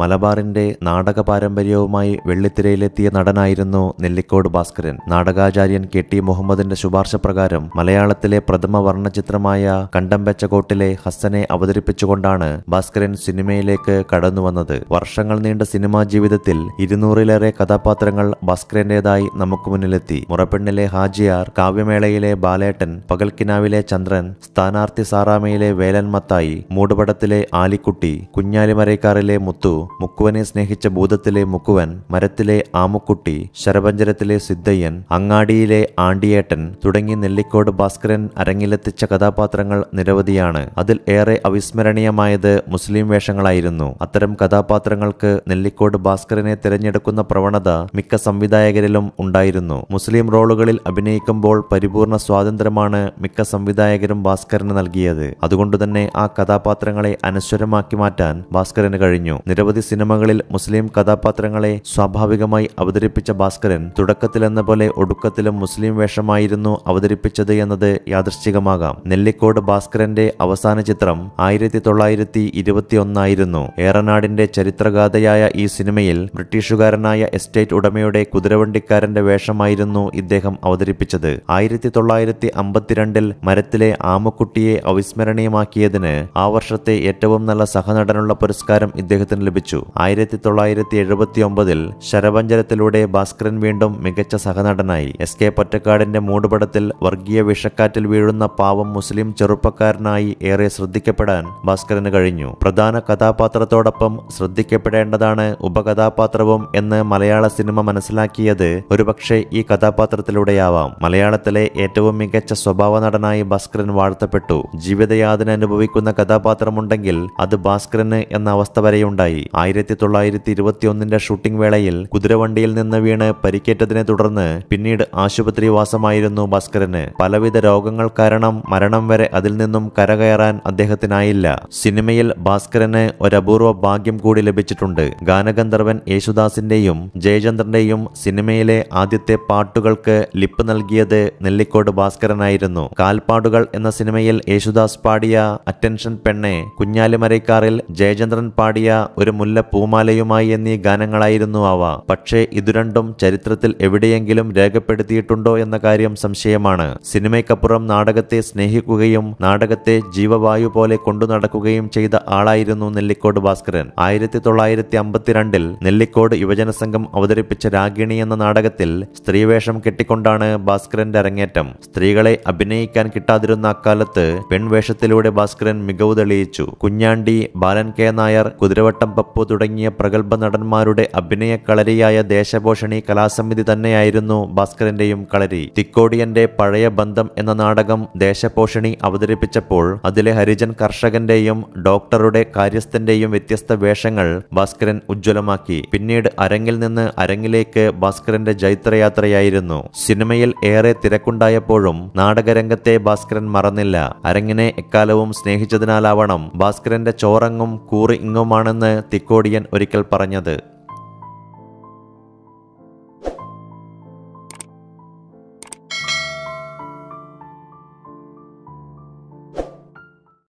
മലബാറിന്റെ നാടക പാരമ്പര്യവുമായി വെള്ളിത്തിരയിലെത്തിയ നടനായിരുന്നു നെല്ലിക്കോട് ഭാസ്കരൻ നാടകാചാര്യൻ കെ ടി മുഹമ്മദിന്റെ ശുപാർശ പ്രകാരം മലയാളത്തിലെ പ്രഥമ വർണ്ണചിത്രമായ കണ്ടംബെച്ചകോട്ടിലെ ഹസ്സനെ അവതരിപ്പിച്ചുകൊണ്ടാണ് ഭാസ്കരൻ സിനിമയിലേക്ക് കടന്നുവന്നത് വർഷങ്ങൾ നീണ്ട സിനിമാ ജീവിതത്തിൽ ഇരുന്നൂറിലേറെ കഥാപാത്രങ്ങൾ ഭാസ്കരന്റേതായി നമുക്ക് മുന്നിലെത്തി മുറപ്പെണ്ണിലെ ഹാജിയാർ കാവ്യമേളയിലെ ബാലേട്ടൻ പകൽക്കിനാവിലെ ചന്ദ്രൻ സ്ഥാനാർത്ഥി സാറാമയിലെ വേലൻ മത്തായി മൂടുപടത്തിലെ ആലിക്കുട്ടി കുഞ്ഞാലിമരയ്ക്കാറിലെ മുത്തു മുക്കുവനെ സ്നേഹിച്ച ഭൂതത്തിലെ മുക്കുവൻ മരത്തിലെ ആമുക്കുട്ടി ശരപഞ്ചരത്തിലെ സിദ്ധയ്യൻ അങ്ങാടിയിലെ ആണ്ടിയേട്ടൻ തുടങ്ങി നെല്ലിക്കോട് ഭാസ്കരൻ അരങ്ങിലെത്തിച്ച കഥാപാത്രങ്ങൾ നിരവധിയാണ് അതിൽ ഏറെ അവിസ്മരണീയമായത് മുസ്ലിം വേഷങ്ങളായിരുന്നു അത്തരം കഥാപാത്രങ്ങൾക്ക് നെല്ലിക്കോട് ഭാസ്കരനെ തിരഞ്ഞെടുക്കുന്ന പ്രവണത മിക്ക സംവിധായകരിലും ഉണ്ടായിരുന്നു മുസ്ലിം റോളുകളിൽ അഭിനയിക്കുമ്പോൾ പരിപൂർണ സ്വാതന്ത്ര്യമാണ് മിക്ക സംവിധായകരും ഭാസ്കരന് നൽകിയത് അതുകൊണ്ടുതന്നെ ആ കഥാപാത്രങ്ങളെ അനശ്വരമാക്കി മാറ്റാൻ ഭാസ്കരന് കഴിഞ്ഞു നിരവധി നിരവധി സിനിമകളിൽ മുസ്ലിം കഥാപാത്രങ്ങളെ സ്വാഭാവികമായി അവതരിപ്പിച്ച ഭാസ്കരൻ തുടക്കത്തിലെന്ന പോലെ ഒടുക്കത്തിലും മുസ്ലിം വേഷമായിരുന്നു അവതരിപ്പിച്ചത് എന്നത് യാദൃശ്ചികമാകാം നെല്ലിക്കോട് ഭാസ്കരന്റെ അവസാന ചിത്രം ആയിരത്തി തൊള്ളായിരത്തി ഒന്നായിരുന്നു ഏറനാടിന്റെ ചരിത്രഗാഥയായ ഈ സിനിമയിൽ ബ്രിട്ടീഷുകാരനായ എസ്റ്റേറ്റ് ഉടമയുടെ കുതിരവണ്ടിക്കാരന്റെ വേഷമായിരുന്നു ഇദ്ദേഹം അവതരിപ്പിച്ചത് ആയിരത്തി തൊള്ളായിരത്തി അമ്പത്തിരണ്ടിൽ മരത്തിലെ ആമക്കുട്ടിയെ അവിസ്മരണീയമാക്കിയതിന് ആ വർഷത്തെ ഏറ്റവും നല്ല സഹനടനുള്ള പുരസ്കാരം ഇദ്ദേഹത്തിന് ലഭിച്ചു ആരംഭിച്ചു ആയിരത്തി തൊള്ളായിരത്തി എഴുപത്തി ഒമ്പതിൽ ശരപഞ്ചരത്തിലൂടെ ഭാസ്കരൻ വീണ്ടും മികച്ച സഹനടനായി എസ് കെ പൊറ്റക്കാടിന്റെ മൂടുപടത്തിൽ വർഗീയ വിഷക്കാറ്റിൽ വീഴുന്ന പാവം മുസ്ലിം ചെറുപ്പക്കാരനായി ഏറെ ശ്രദ്ധിക്കപ്പെടാൻ ഭാസ്കരന് കഴിഞ്ഞു പ്രധാന കഥാപാത്രത്തോടൊപ്പം ശ്രദ്ധിക്കപ്പെടേണ്ടതാണ് ഉപകഥാപാത്രവും എന്ന് മലയാള സിനിമ മനസ്സിലാക്കിയത് ഒരുപക്ഷെ ഈ കഥാപാത്രത്തിലൂടെയാവാം മലയാളത്തിലെ ഏറ്റവും മികച്ച സ്വഭാവ നടനായി ഭാസ്കരൻ വാഴ്ത്തപ്പെട്ടു ജീവിതയാതന അനുഭവിക്കുന്ന കഥാപാത്രമുണ്ടെങ്കിൽ അത് ഭാസ്കരന് എന്ന അവസ്ഥ വരെയുണ്ടായി ആയിരത്തി തൊള്ളായിരത്തി ഇരുപത്തിയൊന്നിന്റെ ഷൂട്ടിംഗ് വേളയിൽ കുതിരവണ്ടിയിൽ നിന്ന് വീണ് പരിക്കേറ്റതിനെ തുടർന്ന് പിന്നീട് ആശുപത്രിവാസമായിരുന്നു ഭാസ്കരന് പലവിധ രോഗങ്ങൾ കാരണം മരണം വരെ അതിൽ നിന്നും കരകയറാൻ അദ്ദേഹത്തിനായില്ല സിനിമയിൽ ഭാസ്കരന് ഒരപൂർവ ഭാഗ്യം കൂടി ലഭിച്ചിട്ടുണ്ട് ഗാനഗന്ധർവൻ യേശുദാസിന്റെയും ജയചന്ദ്രന്റെയും സിനിമയിലെ ആദ്യത്തെ പാട്ടുകൾക്ക് ലിപ്പ് നൽകിയത് നെല്ലിക്കോട് ഭാസ്കരനായിരുന്നു കാൽപ്പാടുകൾ എന്ന സിനിമയിൽ യേശുദാസ് പാടിയ അറ്റൻഷൻ പെണ്ണെ കുഞ്ഞാലിമരൈക്കാറിൽ ജയചന്ദ്രൻ പാടിയ ഒരു മുല്ലപ്പൂമാലയുമായി എന്നീ ഗാനങ്ങളായിരുന്നു അവ പക്ഷേ ഇതു രണ്ടും ചരിത്രത്തിൽ എവിടെയെങ്കിലും രേഖപ്പെടുത്തിയിട്ടുണ്ടോ എന്ന കാര്യം സംശയമാണ് സിനിമയ്ക്കപ്പുറം നാടകത്തെ സ്നേഹിക്കുകയും നാടകത്തെ ജീവവായു പോലെ കൊണ്ടു നടക്കുകയും ചെയ്ത ആളായിരുന്നു നെല്ലിക്കോട് ഭാസ്കരൻ ആയിരത്തി തൊള്ളായിരത്തി അമ്പത്തിരണ്ടിൽ നെല്ലിക്കോട് യുവജന സംഘം അവതരിപ്പിച്ച രാഗിണി എന്ന നാടകത്തിൽ സ്ത്രീവേഷം കെട്ടിക്കൊണ്ടാണ് ഭാസ്കരന്റെ അരങ്ങേറ്റം സ്ത്രീകളെ അഭിനയിക്കാൻ കിട്ടാതിരുന്ന അക്കാലത്ത് പെൺവേഷത്തിലൂടെ ഭാസ്കരൻ മികവ് തെളിയിച്ചു കുഞ്ഞാണ്ടി ബാലൻ കെ നായർ കുതിരവട്ടം പപ്പു തുടങ്ങിയ പ്രഗത്ഭ നടന്മാരുടെ അഭിനയ കളരിയായ ദേശഭൂഷണി കലാസമിതി തന്നെയായിരുന്നു ഭാസ്കരന്റെയും കളരി തിക്കോടിയന്റെ പഴയ ബന്ധം എന്ന നാടകം ദേശഭൂഷണി അവതരിപ്പിച്ചപ്പോൾ അതിലെ ഹരിജൻ കർഷകന്റെയും ഡോക്ടറുടെ കാര്യസ്ഥന്റെയും വ്യത്യസ്ത വേഷങ്ങൾ ഭാസ്കരൻ ഉജ്ജ്വലമാക്കി പിന്നീട് അരങ്ങിൽ നിന്ന് അരങ്ങിലേക്ക് ഭാസ്കരന്റെ ജൈത്രയാത്രയായിരുന്നു സിനിമയിൽ ഏറെ തിരക്കുണ്ടായപ്പോഴും നാടകരംഗത്തെ ഭാസ്കരൻ മറന്നില്ല അരങ്ങിനെ എക്കാലവും സ്നേഹിച്ചതിനാലാവണം ഭാസ്കരന്റെ ചോറങ്ങും കൂറിങ്ങുമാണെന്ന് തി നിക്കോഡിയൻ ഒരിക്കൽ പറഞ്ഞത്